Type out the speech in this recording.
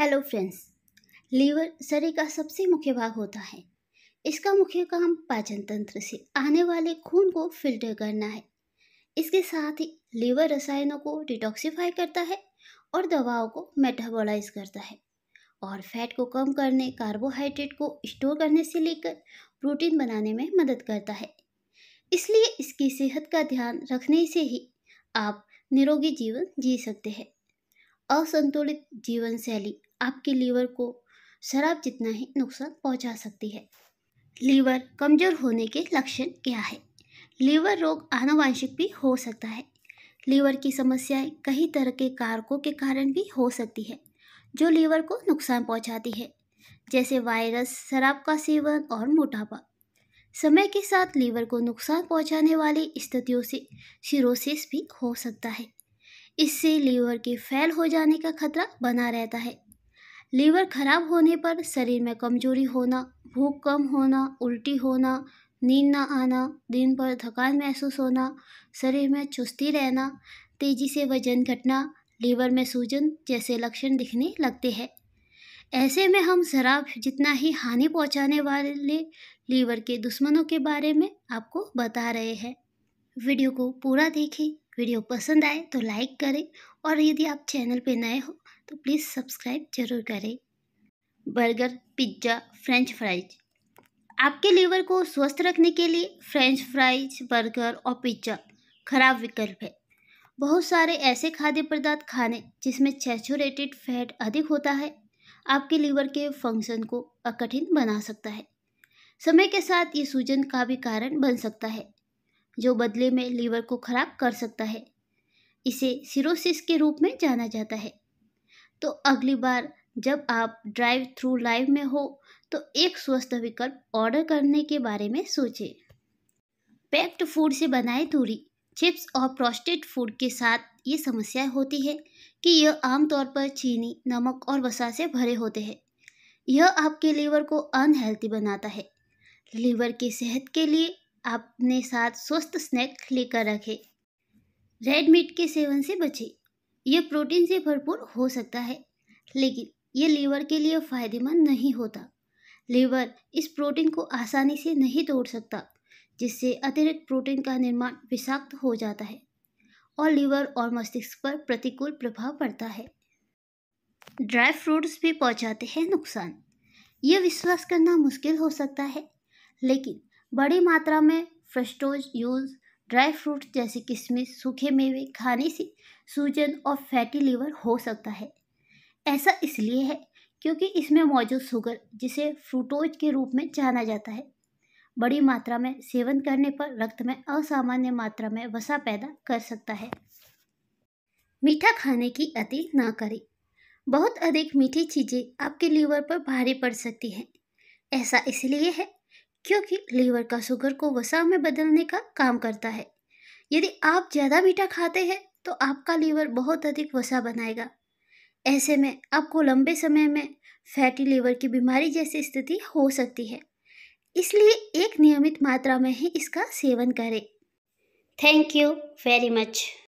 hello friends liver शरीर का सबसे मुख्य भाग होता है इसका मुख्य काम पाचन तंत्र से आने वाले खून को फिल्टर करना है इसके साथ ही लीवर रसायनों को डिटॉक्सीफाई करता है और दवाओं को मेटाबोलाइज करता है और फैट को कम करने कार्बोहाइड्रेट को स्टोर करने से लेकर प्रोटीन बनाने में मदद करता है इसलिए इसकी सेहत का ध्यान रखने से ही आप निरोगी जीवन जी सकते हैं असंतुलित जीवन शैली आपके लीवर को शराब जितना ही नुकसान पहुंचा सकती है लीवर कमज़ोर होने के लक्षण क्या है लीवर रोग आनुवांशिक भी हो सकता है लीवर की समस्याएं कई तरह के कारकों के कारण भी हो सकती है जो लीवर को नुकसान पहुंचाती है जैसे वायरस शराब का सेवन और मोटापा समय के साथ लीवर को नुकसान पहुंचाने वाली स्थितियों से सिरोसिस भी हो सकता है इससे लीवर के फैल हो जाने का खतरा बना रहता है लीवर खराब होने पर शरीर में कमजोरी होना भूख कम होना उल्टी होना नींद ना आना दिन भर थकान महसूस होना शरीर में चुस्ती रहना तेजी से वजन घटना लीवर में सूजन जैसे लक्षण दिखने लगते हैं ऐसे में हम शराब जितना ही हानि पहुंचाने वाले लीवर के दुश्मनों के बारे में आपको बता रहे हैं वीडियो को पूरा देखें वीडियो पसंद आए तो लाइक करें और यदि आप चैनल पर नए हो तो प्लीज़ सब्सक्राइब जरूर करें बर्गर पिज्ज़ा फ्रेंच फ्राइज आपके लीवर को स्वस्थ रखने के लिए फ्रेंच फ्राइज बर्गर और पिज्ज़ा खराब विकल्प है बहुत सारे ऐसे खाद्य पदार्थ खाने जिसमें सेचुरेटेड फैट अधिक होता है आपके लीवर के फंक्शन को अकठिन बना सकता है समय के साथ ये सूजन का भी कारण बन सकता है जो बदले में लीवर को खराब कर सकता है इसे सिरोसिस के रूप में जाना जाता है तो अगली बार जब आप ड्राइव थ्रू लाइव में हो तो एक स्वस्थ विकल्प ऑर्डर करने के बारे में सोचें पैक्ड फूड से बनाए दूरी चिप्स और प्रोस्टेड फूड के साथ ये समस्या होती है कि यह आमतौर पर चीनी नमक और वसा से भरे होते हैं यह आपके लीवर को अनहेल्थी बनाता है लीवर की सेहत के लिए आपने साथ स्वस्थ स्नैक लेकर रखें रेड मीट के सेवन से बचें यह प्रोटीन से भरपूर हो सकता है लेकिन यह लीवर के लिए फ़ायदेमंद नहीं होता लीवर इस प्रोटीन को आसानी से नहीं तोड़ सकता जिससे अतिरिक्त प्रोटीन का निर्माण विषाक्त हो जाता है और लीवर और मस्तिष्क पर प्रतिकूल प्रभाव पड़ता है ड्राई फ्रूट्स भी पहुंचाते हैं नुकसान यह विश्वास करना मुश्किल हो सकता है लेकिन बड़ी मात्रा में फ्रेस्टोज यूज ड्राई फ्रूट जैसे किशमिश सूखे मेवे खाने से सूजन और फैटी लीवर हो सकता है ऐसा इसलिए है क्योंकि इसमें मौजूद शुगर जिसे फ्रूटोज के रूप में जाना जाता है बड़ी मात्रा में सेवन करने पर रक्त में असामान्य मात्रा में वसा पैदा कर सकता है मीठा खाने की अति ना करें बहुत अधिक मीठी चीज़ें आपके लीवर पर भारी पड़ सकती हैं ऐसा इसलिए है क्योंकि लीवर का शुगर को वसा में बदलने का काम करता है यदि आप ज़्यादा मीठा खाते हैं तो आपका लीवर बहुत अधिक वसा बनाएगा ऐसे में आपको लंबे समय में फैटी लीवर की बीमारी जैसी स्थिति हो सकती है इसलिए एक नियमित मात्रा में ही इसका सेवन करें थैंक यू वेरी मच